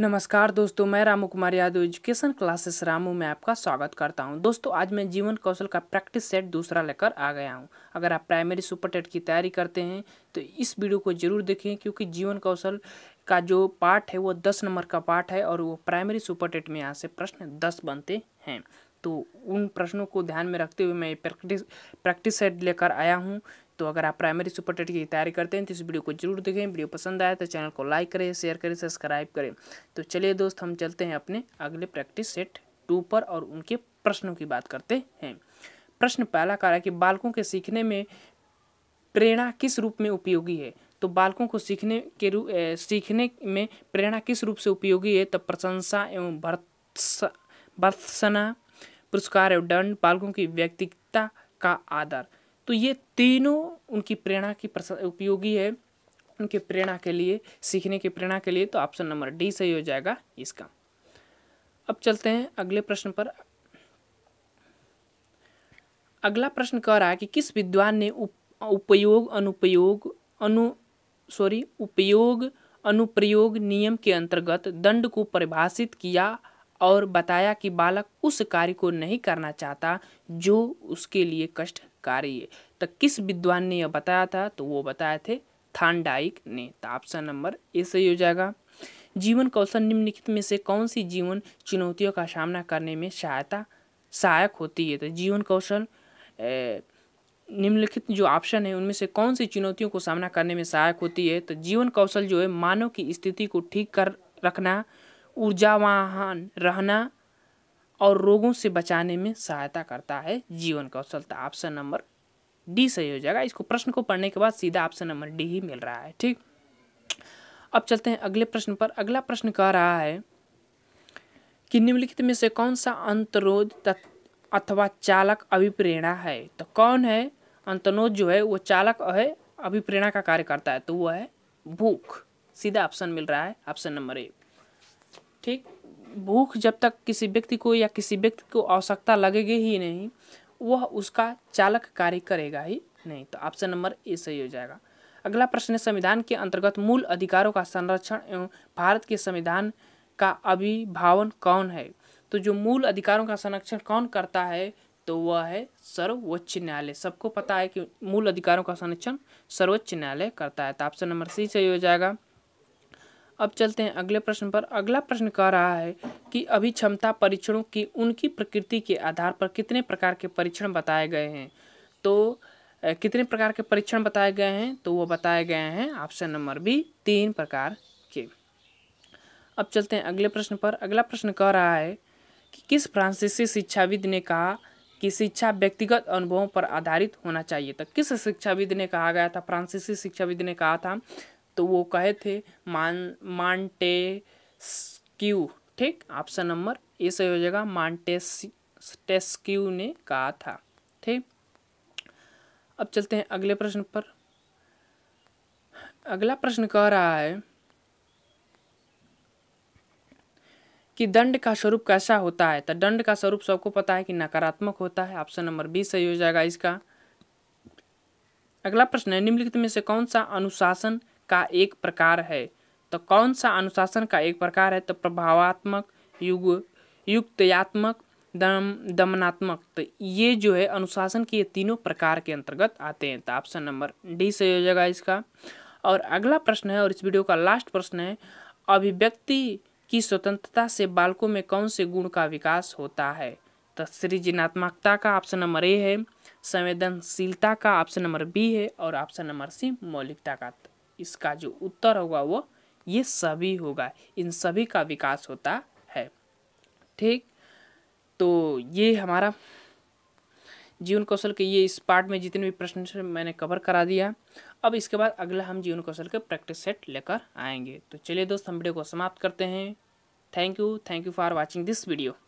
नमस्कार दोस्तों मैं रामू कुमार यादव एजुकेशन क्लासेस रामू में आपका स्वागत करता हूं दोस्तों आज मैं जीवन कौशल का प्रैक्टिस सेट दूसरा लेकर आ गया हूं अगर आप प्राइमरी सुपर टेट की तैयारी करते हैं तो इस वीडियो को जरूर देखें क्योंकि जीवन कौशल का जो पार्ट है वो दस नंबर का पार्ट है और वो प्राइमरी सुपर टेट में यहाँ से प्रश्न दस बनते हैं तो उन प्रश्नों को ध्यान में रखते हुए मैं प्रैक्टिस प्रैक्टिस सेट लेकर आया हूँ तो अगर आप प्राइमरी सुपर टेट की तैयारी करते हैं तो इस वीडियो को जरूर देखें वीडियो पसंद आए तो चैनल को लाइक करें शेयर करें सब्सक्राइब करें तो चलिए दोस्त हम चलते हैं अपने अगले प्रैक्टिस सेट टू पर और उनके प्रश्नों की बात करते हैं प्रश्न पहला कह रहा है कि बालकों के सीखने में प्रेरणा किस रूप में उपयोगी है तो बालकों को सीखने के रूप सीखने में प्रेरणा किस रूप से उपयोगी है तो प्रशंसा एवं भर्त्सना पुरस्कार एवं दंड पालकों की व्यक्तिगता का आदर तो ये तीनों उनकी प्रेरणा की उपयोगी है उनके प्रेरणा के लिए सीखने की प्रेरणा के लिए तो ऑप्शन नंबर डी सही हो जाएगा इसका अब चलते हैं अगले प्रश्न पर अगला प्रश्न कह रहा है कि किस विद्वान ने उप, उपयोग अनुपयोग अनु सॉरी उपयोग अनुप्रयोग नियम के अंतर्गत दंड को परिभाषित किया और बताया कि बालक उस कार्य को नहीं करना चाहता जो उसके लिए कष्टकारी है तो किस विद्वान ने यह बताया था तो वो बताए थे थानडाइक ने तो ऑप्शन नंबर ए सही हो जाएगा जीवन कौशल निम्नलिखित में से कौन सी जीवन चुनौतियों का सामना करने में सहायता सहायक होती है तो जीवन कौशल निम्नलिखित जो ऑप्शन है उनमें से कौन सी चुनौतियों को सामना करने में सहायक होती है तो जीवन कौशल जो है मानव की स्थिति को ठीक कर रखना ऊर्जावान रहना और रोगों से बचाने में सहायता करता है जीवन कौशलता ऑप्शन नंबर डी सही हो जाएगा इसको प्रश्न को पढ़ने के बाद सीधा ऑप्शन नंबर डी ही मिल रहा है ठीक अब चलते हैं अगले प्रश्न पर अगला प्रश्न कह रहा है कि निम्नलिखित में से कौन सा अंतरोध अथवा चालक अभिप्रेरणा है तो कौन है अंतरोध जो है वो चालक है अभिप्रेरणा का कार्य करता है तो वो है भूख सीधा ऑप्शन मिल रहा है ऑप्शन नंबर एक ठीक भूख जब तक किसी व्यक्ति को या किसी व्यक्ति को आवश्यकता लगेगी ही नहीं वह उसका चालक कार्य करेगा ही नहीं तो ऑप्शन नंबर ए सही हो जाएगा अगला प्रश्न है संविधान के अंतर्गत मूल अधिकारों का संरक्षण एवं भारत के संविधान का अभिभावन कौन है तो जो मूल अधिकारों का संरक्षण कौन करता है तो वह है सर्वोच्च न्यायालय सबको पता है कि मूल अधिकारों का संरक्षण सर्वोच्च न्यायालय करता है तो ऑप्शन नंबर सी सही हो जाएगा अब चलते हैं अगले प्रश्न पर अगला प्रश्न कह रहा है कि अभी क्षमता परीक्षणों की उनकी प्रकृति के आधार पर कितने प्रकार के परीक्षण बताए गए हैं तो कितने प्रकार के परीक्षण बताए गए हैं तो वो बताए गए हैं ऑप्शन नंबर बी तीन प्रकार के अब चलते हैं अगले प्रश्न पर अगला प्रश्न कह रहा है कि किस फ्रांसीसी शिक्षाविद ने कहा कि शिक्षा व्यक्तिगत अनुभवों पर आधारित होना चाहिए तो किस शिक्षाविद ने कहा गया था फ्रांसीसी शिक्षाविद ने कहा था तो वो कहे थे मान मांटेस्क्यू ठीक ऑप्शन नंबर ए सही हो जाएगा मांटेस्टेस्क्यू ने कहा था ठीक अब चलते हैं अगले प्रश्न पर अगला प्रश्न कह रहा है कि दंड का स्वरूप कैसा होता है तो दंड का स्वरूप सबको पता है कि नकारात्मक होता है ऑप्शन नंबर बी सही हो जाएगा इसका अगला प्रश्न है निम्नलिखित में से कौन सा अनुशासन का एक प्रकार है तो कौन सा अनुशासन का एक प्रकार है तो प्रभावात्मक युग युक्तयात्मक दम दमनात्मक तो ये जो है अनुशासन के तीनों प्रकार के अंतर्गत आते हैं तो ऑप्शन नंबर डी सही हो जाएगा इसका और अगला प्रश्न है और इस वीडियो का लास्ट प्रश्न है अभिव्यक्ति की स्वतंत्रता से बालकों में कौन से गुण का विकास होता है तो सृजनात्मकता का ऑप्शन नंबर ए है संवेदनशीलता का ऑप्शन नंबर बी है और ऑप्शन नंबर सी मौलिकता का इसका जो उत्तर होगा वो ये सभी होगा इन सभी का विकास होता है ठीक तो ये हमारा जीवन कौशल के ये इस पार्ट में जितने भी प्रश्न मैंने कवर करा दिया अब इसके बाद अगला हम जीवन कौशल के प्रैक्टिस सेट लेकर आएंगे तो चलिए दोस्त हम वीडियो को समाप्त करते हैं thank you thank you for watching this video